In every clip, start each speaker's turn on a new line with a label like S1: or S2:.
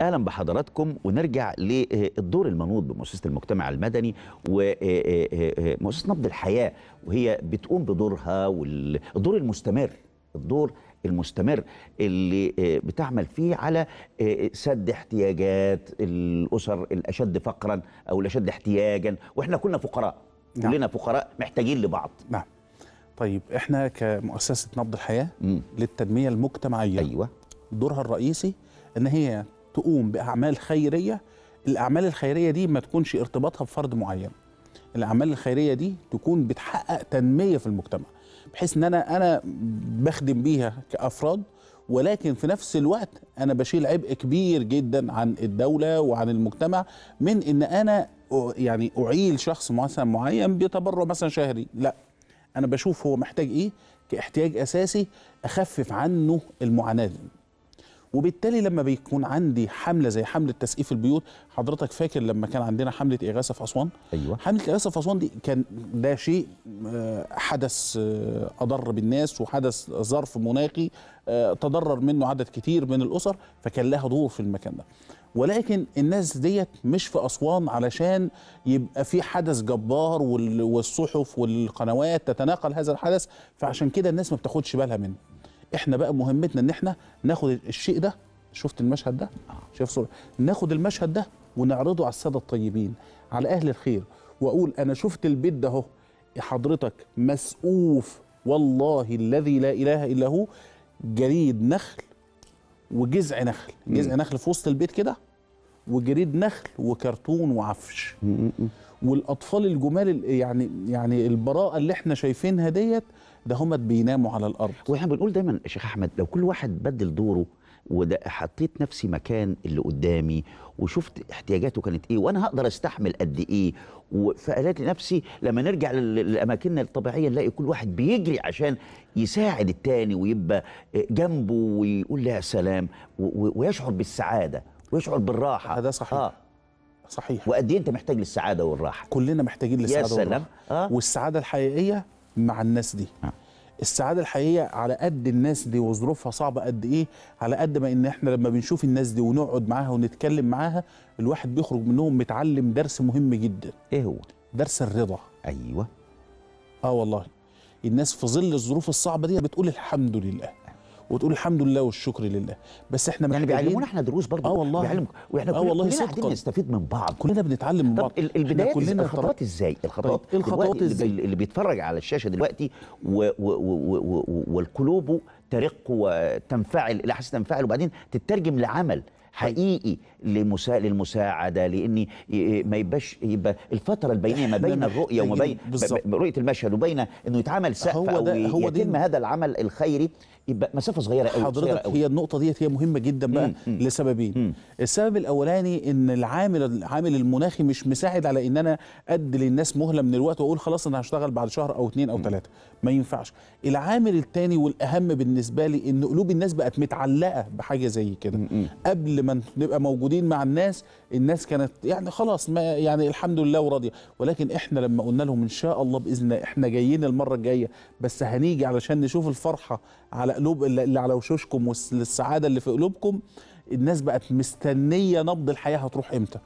S1: اهلا بحضراتكم ونرجع للدور المنوط بمؤسسه المجتمع المدني ومؤسسه آه، آه، آه، نبض الحياه وهي بتقوم بدورها والدور المستمر الدور المستمر اللي بتعمل فيه على سد احتياجات الاسر الاشد فقرا او
S2: الاشد احتياجا
S1: واحنا كلنا فقراء نعم. كلنا فقراء محتاجين لبعض
S2: نعم طيب احنا كمؤسسه نبض الحياه م. للتنميه المجتمعيه ايوه دورها الرئيسي ان هي تقوم باعمال خيريه الاعمال الخيريه دي ما تكونش ارتباطها بفرد معين الاعمال الخيريه دي تكون بتحقق تنميه في المجتمع بحيث ان انا انا بخدم بيها كافراد ولكن في نفس الوقت انا بشيل عبء كبير جدا عن الدوله وعن المجتمع من ان انا يعني اعيل شخص مثلا معين بتبرع مثلا شهري لا انا بشوف هو محتاج ايه كاحتياج اساسي اخفف عنه المعاناه دي وبالتالي لما بيكون عندي حمله زي حمله تسقيف البيوت حضرتك فاكر لما كان عندنا حمله اغاثه في اسوان ايوه حمله إغاثة في اسوان دي كان ده شيء آه، حدث آه، اضر بالناس وحدث ظرف مناخي آه، تضرر منه عدد كتير من الاسر فكان لها دور في المكان ده ولكن الناس ديت مش في اسوان علشان يبقى في حدث جبار والصحف والقنوات تتناقل هذا الحدث فعشان كده الناس ما بتاخدش بالها منه احنا بقى مهمتنا ان احنا ناخد الشيء ده شفت المشهد ده شايف صورة ناخد المشهد ده ونعرضه على الساده الطيبين على اهل الخير واقول انا شفت البيت ده اهو حضرتك مسقوف والله الذي لا اله الا هو جريد نخل وجذع نخل جذع نخل في وسط البيت كده وجريد نخل وكرتون وعفش والاطفال الجمال يعني يعني البراءه اللي احنا شايفينها ديت ده هم بيناموا على الارض واحنا بنقول دايما شيخ احمد لو كل واحد بدل دوره
S1: وده حطيت نفسي مكان اللي قدامي وشفت احتياجاته كانت ايه وانا هقدر استحمل قد ايه فقالت لنفسي لما نرجع لاماكننا الطبيعيه نلاقي كل واحد بيجري عشان يساعد التاني ويبقى جنبه ويقول لها يا سلام ويشعر بالسعاده ويشعر بالراحه هذا صحيح آه. صحيح وقد ايه انت
S2: محتاج للسعاده والراحه كلنا محتاجين للسعاده يا سلام والراحه آه. والسعاده الحقيقيه مع الناس دي آه. السعاده الحقيقيه على قد الناس دي وظروفها صعبه قد ايه على قد ما ان احنا لما بنشوف الناس دي ونقعد معاها ونتكلم معاها الواحد بيخرج منهم متعلم درس مهم جدا ايه هو درس الرضا ايوه اه والله الناس في ظل الظروف الصعبه دي بتقول الحمد لله وتقول الحمد لله والشكر لله بس احنا يعني بيعلمونا احنا دروس برضه اه والله بيعلمك واحنا كلنا, آه والله كلنا قاعدين نستفيد من بعض كلنا بنتعلم من بعض طب البدايات كلنا الخطوات ازاي الخطوات طيب، الخطوات ازاي
S1: اللي بيتفرج على الشاشه دلوقتي و و و و والقلوب ترق وتنفعل الى الاحاسيس تنفعل وبعدين تترجم لعمل حقيقي لمسا... للمساعده لان ما يبقاش يبقى الفتره البينيه ما بين الرؤيه وما بين رؤيه المشهد وبين انه يتعمل سقف او يتم
S2: هذا العمل الخيري يبقى مسافه صغيره قوي حضرتك صغيرة أوي. هي النقطه ديت هي مهمه جدا بقى مم. لسببين مم. السبب الاولاني ان العامل العامل المناخي مش مساعد على ان انا ادي للناس مهله من الوقت واقول خلاص انا هشتغل بعد شهر او اثنين او ثلاثه ما ينفعش العامل الثاني والاهم بالنسبه لي ان قلوب الناس بقت متعلقه بحاجه زي كده قبل ما نبقى موجودين مع الناس الناس كانت يعني خلاص ما يعني الحمد لله وراضيه ولكن احنا لما قلنا لهم ان شاء الله باذن الله احنا جايين المره الجايه بس هنيجي علشان نشوف الفرحه على قلوب اللي على وشوشكم والسعاده اللي في قلوبكم الناس بقت مستنيه نبض الحياه هتروح امتى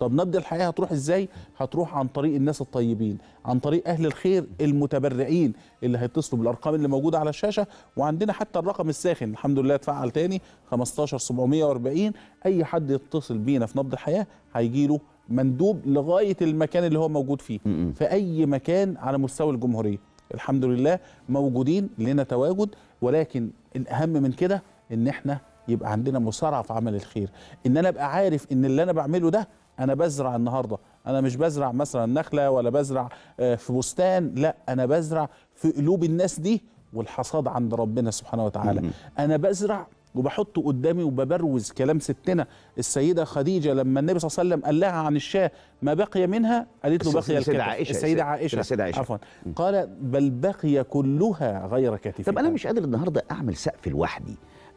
S2: طب نبض الحياه هتروح ازاي هتروح عن طريق الناس الطيبين عن طريق اهل الخير المتبرعين اللي هيتصلوا بالارقام اللي موجوده على الشاشه وعندنا حتى الرقم الساخن الحمد لله اتفعل تاني 15740 اي حد يتصل بينا في نبض الحياه هيجي له مندوب لغايه المكان اللي هو موجود فيه في اي مكان على مستوى الجمهوريه الحمد لله موجودين لنا تواجد ولكن الاهم من كده ان احنا يبقى عندنا مسارعه في عمل الخير ان انا ابقى عارف ان اللي انا بعمله ده انا بزرع النهارده انا مش بزرع مثلا نخله ولا بزرع آه، في بستان لا انا بزرع في قلوب الناس دي والحصاد عند ربنا سبحانه وتعالى انا بزرع وبحطه قدامي وببروز كلام ستنا السيده خديجه لما النبي صلى الله عليه وسلم قال لها عن الشاه ما بقي منها قالت له بقي الكتف عائشة السيده عائشه السيده عائشه عفوا قال بل بقي
S1: كلها غير كتفي طب انا مش قادر النهارده اعمل سقف لوحدي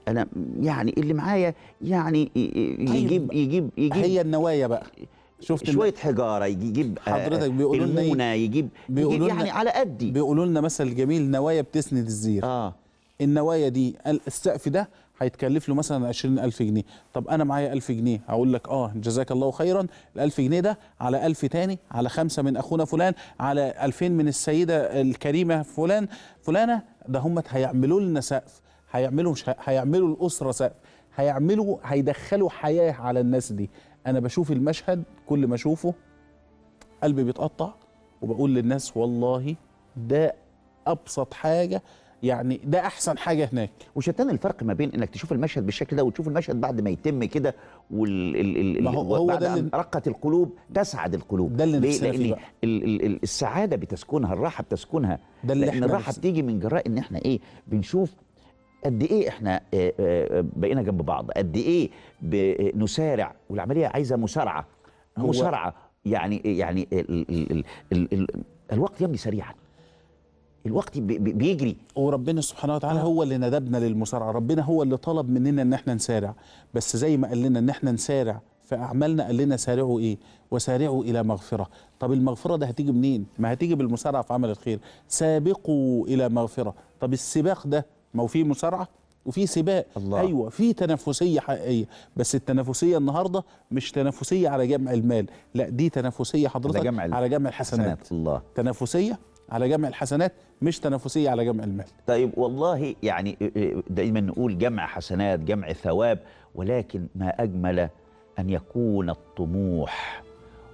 S1: انا يعني اللي معايا يعني طيب. يجيب يجيب يجيب هي النوايا بقى شفت شويه حجاره
S2: يجيب آه، حضرتك بيقولوا لنا إيه؟ يجيب, يجيب يعني على قدي بيقولوا لنا مثل جميل نوايا بتسند الزير اه النوايا دي السقف ده هيتكلف له مثلا 20000 جنيه طب انا معايا 1000 جنيه هقول لك اه جزاك الله خيرا ال 1000 جنيه ده على 1000 تاني على خمسه من اخونا فلان على 2000 من السيده الكريمه فلان فلانه ده هم هيعملوا لنا سقف هيعملوا مش هيعملوا الاسره سقف هيعملوا هيدخلوا حياه على الناس دي انا بشوف المشهد كل ما اشوفه قلبي بيتقطع وبقول للناس والله ده ابسط حاجه يعني ده احسن حاجه هناك وشتان الفرق ما بين انك تشوف المشهد بالشكل ده وتشوف
S1: المشهد بعد ما يتم كده وال هو, هو ده اللي رقه القلوب تسعد القلوب ده اللي ليه؟ لان بقى. السعاده بتسكنها الراحه بتسكنها ده اللي لان احنا الراحه نفسي. بتيجي من جراء ان احنا ايه بنشوف قد ايه احنا آه، آه، بقينا جنب بعض قد ايه بنسارع والعمليه عايزه مسارعه مسارعه يعني
S2: إيه؟ يعني ال ال ال ال ال الوقت يمضي سريعا الوقت بيجري وربنا سبحانه وتعالى آه. هو اللي ندبنا للمسارعه ربنا هو اللي طلب مننا ان احنا نسارع بس زي ما قال لنا ان احنا نسارع في اعمالنا قال لنا سارعوا ايه وسارعوا الى مغفره طب المغفره ده هتيجي منين ما هتيجي بالمسارعه في عمل الخير سابقوا الى مغفره طب السباق ده ما هو فيه مسارعه وفي سباق الله. ايوه في تنافسيه حقيقيه بس التنافسيه النهارده مش تنافسيه على جمع المال لا دي تنافسيه حضرتك على جمع, على جمع الحسنات الله. تنافسيه على جمع الحسنات مش تنافسيه
S1: على جمع المال. طيب والله يعني آه، آه، دايما نقول جمع حسنات جمع ثواب ولكن ما اجمل ان يكون الطموح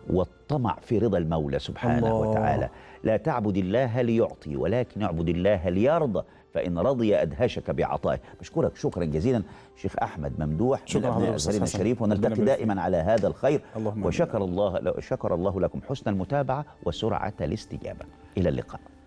S1: والطمع في رضا المولى سبحانه الله. وتعالى لا تعبد الله ليعطي ولكن اعبد الله ليرضى فإن رضي أدهشك بعطائه بشكرك شكرا جزيلا شيخ أحمد ممدوح شكرا من أبناء الشريف ونلتقي دائما على هذا الخير وشكر الله شكر الله لكم حسن المتابعة وسرعة الاستجابة إلى اللقاء